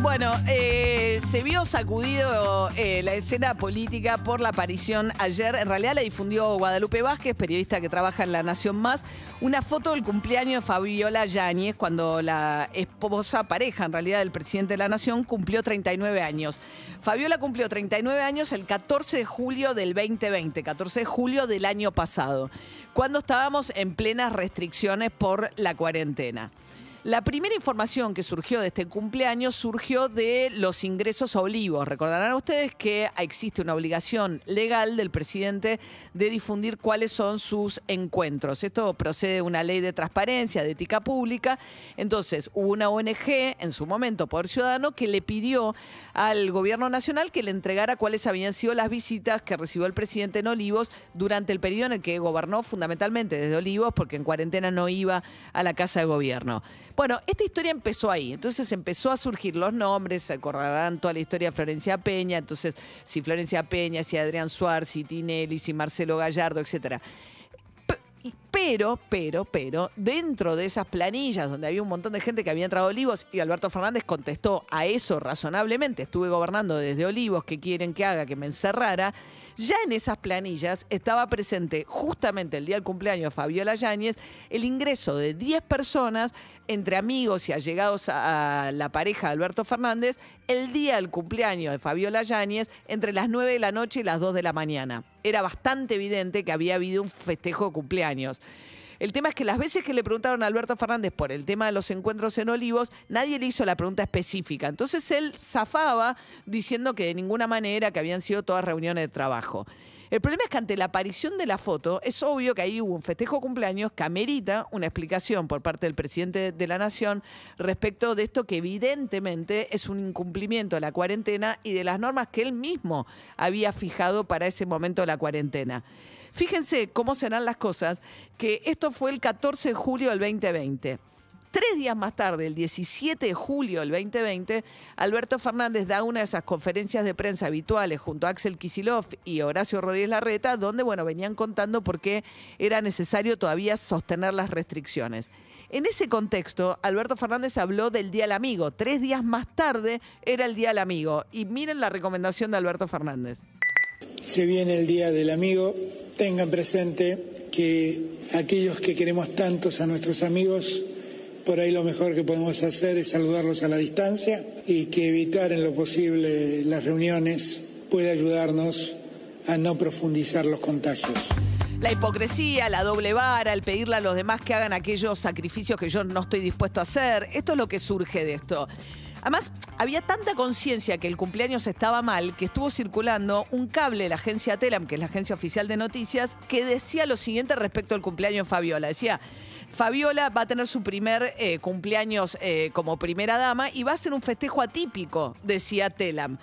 Bueno, eh, se vio sacudido eh, la escena política por la aparición ayer. En realidad la difundió Guadalupe Vázquez, periodista que trabaja en La Nación Más, una foto del cumpleaños de Fabiola Yáñez, cuando la esposa, pareja en realidad del presidente de la Nación, cumplió 39 años. Fabiola cumplió 39 años el 14 de julio del 2020, 14 de julio del año pasado, cuando estábamos en plenas restricciones por la cuarentena. La primera información que surgió de este cumpleaños surgió de los ingresos a olivos. Recordarán ustedes que existe una obligación legal del presidente de difundir cuáles son sus encuentros. Esto procede de una ley de transparencia, de ética pública. Entonces, hubo una ONG en su momento, Poder Ciudadano, que le pidió al gobierno nacional que le entregara cuáles habían sido las visitas que recibió el presidente en Olivos durante el periodo en el que gobernó fundamentalmente desde Olivos, porque en cuarentena no iba a la casa de gobierno. Bueno, esta historia empezó ahí, entonces empezó a surgir los nombres, se acordarán toda la historia de Florencia Peña, entonces si Florencia Peña, si Adrián Suárez, si Tinelli, si Marcelo Gallardo, etcétera. Pero, pero, pero, dentro de esas planillas donde había un montón de gente que había entrado a Olivos y Alberto Fernández contestó a eso razonablemente, estuve gobernando desde Olivos, ¿qué quieren que haga? Que me encerrara. Ya en esas planillas estaba presente justamente el día del cumpleaños de Fabiola Yáñez el ingreso de 10 personas entre amigos y allegados a, la pareja de Alberto Fernández el día del cumpleaños de Fabiola Yáñez entre las 9 de la noche y las 2 de la mañana. Era bastante evidente que había habido un festejo de cumpleaños. El tema es que las veces que le preguntaron a Alberto Fernández por el tema de los encuentros en Olivos, nadie le hizo la pregunta específica. Entonces él zafaba diciendo que de ninguna manera que habían sido todas reuniones de trabajo. El problema es que ante la aparición de la foto, es obvio que ahí hubo un festejo cumpleaños que amerita una explicación por parte del presidente de la Nación respecto de esto que evidentemente es un incumplimiento de la cuarentena y de las normas que él mismo había fijado para ese momento de la cuarentena. Fíjense cómo serán las cosas, que esto fue el 14 de julio del 2020. Tres días más tarde, el 17 de julio del 2020, Alberto Fernández da una de esas conferencias de prensa habituales junto a Axel Kisilov y Horacio Rodríguez Larreta, donde bueno, venían contando por qué era necesario todavía sostener las restricciones. En ese contexto, Alberto Fernández habló del Día del Amigo. Tres días más tarde era el Día del Amigo. Y miren la recomendación de Alberto Fernández. Se viene el Día del Amigo. Tengan presente que aquellos que queremos tantos a nuestros amigos por ahí lo mejor que podemos hacer es saludarlos a la distancia y que evitar en lo posible las reuniones puede ayudarnos a no profundizar los contagios. La hipocresía, la doble vara, el pedirle a los demás que hagan aquellos sacrificios que yo no estoy dispuesto a hacer, esto es lo que surge de esto. Además, había tanta conciencia que el cumpleaños estaba mal que estuvo circulando un cable de la agencia Telam, que es la agencia oficial de noticias, que decía lo siguiente respecto al cumpleaños de Fabiola. Decía, Fabiola va a tener su primer eh, cumpleaños eh, como primera dama y va a ser un festejo atípico, decía Telam.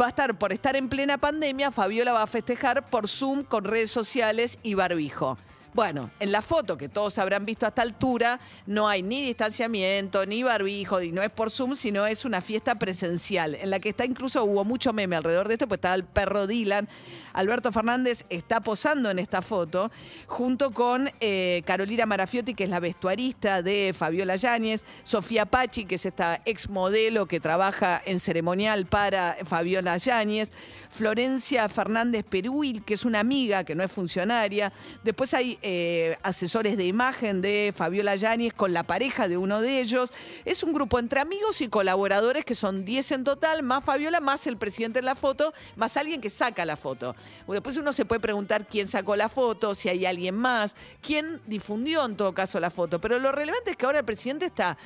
Va a estar por estar en plena pandemia, Fabiola va a festejar por Zoom con redes sociales y barbijo. Bueno, en la foto que todos habrán visto hasta altura, no hay ni distanciamiento, ni barbijo, y no es por Zoom, sino es una fiesta presencial, en la que está incluso hubo mucho meme alrededor de esto, pues estaba el perro Dylan Alberto Fernández está posando en esta foto junto con eh, Carolina Marafiotti, que es la vestuarista de Fabiola Yáñez, Sofía Pachi, que es esta exmodelo que trabaja en ceremonial para Fabiola Yáñez, Florencia Fernández Perúil, que es una amiga que no es funcionaria. Después hay eh, asesores de imagen de Fabiola Yáñez con la pareja de uno de ellos. Es un grupo entre amigos y colaboradores que son 10 en total, más Fabiola, más el presidente en la foto, más alguien que saca la foto después pues uno se puede preguntar quién sacó la foto, si hay alguien más, quién difundió en todo caso la foto. Pero lo relevante es que ahora el presidente está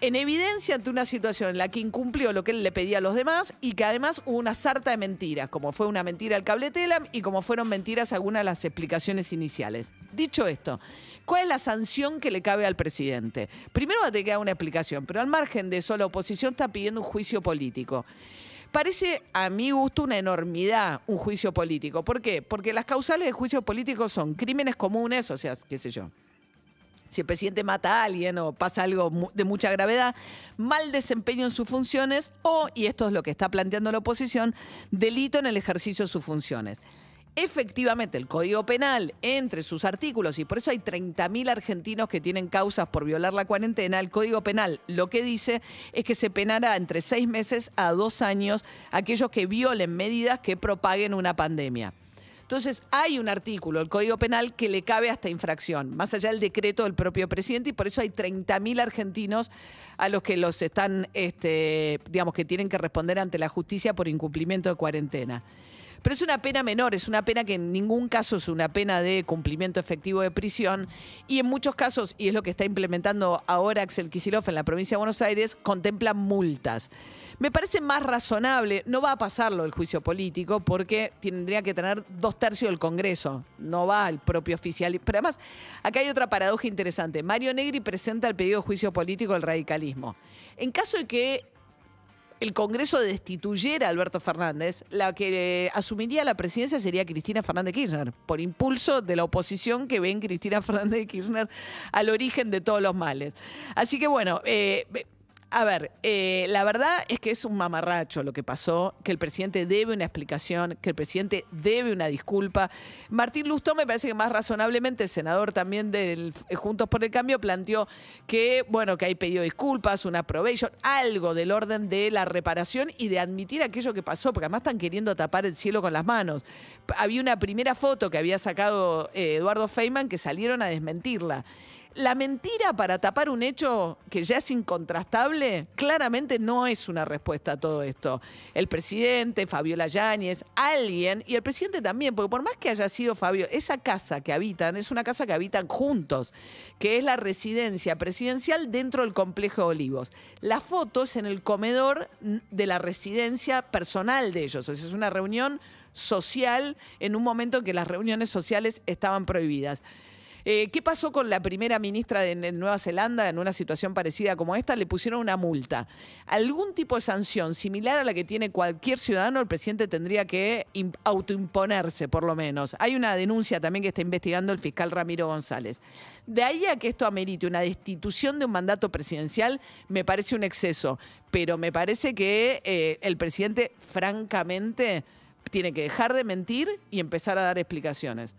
en evidencia ante una situación en la que incumplió lo que él le pedía a los demás y que además hubo una sarta de mentiras, como fue una mentira al cable Telam y como fueron mentiras algunas de las explicaciones iniciales. Dicho esto, ¿cuál es la sanción que le cabe al presidente? Primero va a tener que dar una explicación, pero al margen de eso la oposición está pidiendo un juicio político parece a mi gusto una enormidad un juicio político. ¿Por qué? Porque las causales de juicio político son crímenes comunes, o sea, qué sé yo. Si el presidente mata a alguien o pasa algo de mucha gravedad, mal desempeño en sus funciones o, y esto es lo que está planteando la oposición, delito en el ejercicio de sus funciones. Efectivamente, el Código Penal, entre sus artículos, y por eso hay 30.000 argentinos que tienen causas por violar la cuarentena, el Código Penal lo que dice es que se penará entre seis meses a dos años aquellos que violen medidas que propaguen una pandemia. Entonces, hay un artículo, el Código Penal, que le cabe a esta infracción, más allá del decreto del propio presidente, y por eso hay 30.000 argentinos a los que los están, este, digamos, que tienen que responder ante la justicia por incumplimiento de cuarentena. Pero es una pena menor, es una pena que en ningún caso es una pena de cumplimiento efectivo de prisión y en muchos casos, y es lo que está implementando ahora Axel Kicillof en la provincia de Buenos Aires, contempla multas. Me parece más razonable, no va a pasarlo el juicio político porque tendría que tener dos tercios del Congreso, no va al propio oficial. Pero además, acá hay otra paradoja interesante. Mario Negri presenta el pedido de juicio político al radicalismo. En caso de que el Congreso destituyera a Alberto Fernández, la que eh, asumiría la presidencia sería Cristina Fernández Kirchner, por impulso de la oposición que ven Cristina Fernández Kirchner al origen de todos los males. Así que bueno, eh, a ver, eh, la verdad es que es un mamarracho lo que pasó, que el presidente debe una explicación, que el presidente debe una disculpa. Martín Lustó me parece que más razonablemente, senador también del eh, Juntos por el Cambio, planteó que, bueno, que hay pedido disculpas, una probation, algo del orden de la reparación y de admitir aquello que pasó, porque además están queriendo tapar el cielo con las manos. Había una primera foto que había sacado eh, Eduardo Feynman que salieron a desmentirla. La mentira para tapar un hecho que ya es incontrastable claramente no es una respuesta a todo esto. El presidente, Fabiola Yáñez, alguien, y el presidente también, porque por más que haya sido Fabio, esa casa que habitan es una casa que habitan juntos, que es la residencia presidencial dentro del complejo de Olivos. Las fotos en el comedor de la residencia personal de ellos, es una reunión social en un momento en que las reuniones sociales estaban prohibidas. Eh, ¿Qué pasó con la primera ministra de, Nueva Zelanda en una situación parecida como esta? Le pusieron una multa. ¿Algún tipo de sanción similar a la que tiene cualquier ciudadano? El presidente tendría que autoimponerse, por lo menos. Hay una denuncia también que está investigando el fiscal Ramiro González. De ahí a que esto amerite una destitución de un mandato presidencial, me parece un exceso. Pero me parece que eh, el presidente, francamente, tiene que dejar de mentir y empezar a dar explicaciones.